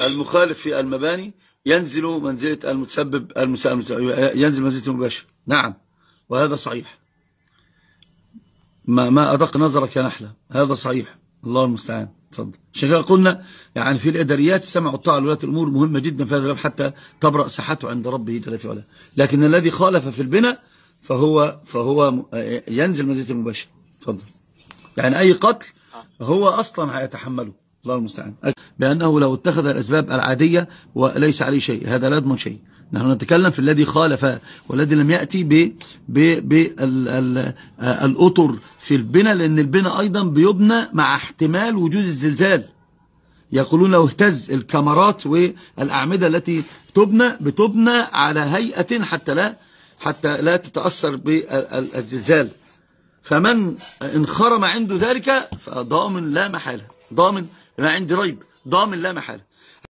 المخالف في المباني ينزل منزلة المتسبب ينزل منزلة المباشر نعم وهذا صحيح ما ما أدق نظرك يا نحلة هذا صحيح الله المستعان تفضل شيخنا قلنا يعني في الإداريات السمع والطاعة لولاة الأمور مهمة جدا في هذا الباب حتى تبرأ صحته عند ربه جل في لكن الذي خالف في البناء فهو فهو ينزل منزلة المباشر تفضل يعني أي قتل هو أصلا هيتحمله الله المستعان بأنه لو اتخذ الأسباب العادية وليس عليه شيء هذا لا يضمن شيء نحن نتكلم في الذي خالف والذي لم يأتي بالأطر آه، في البنى لأن البنى أيضا بيبنى مع احتمال وجود الزلزال يقولون لو اهتز الكاميرات والأعمدة التي تبنى بتبنى على هيئة حتى لا حتى لا تتأثر بالزلزال فمن انخرم عنده ذلك فضامن لا محالة ضامن ما عندي ريب ضامن لا محالة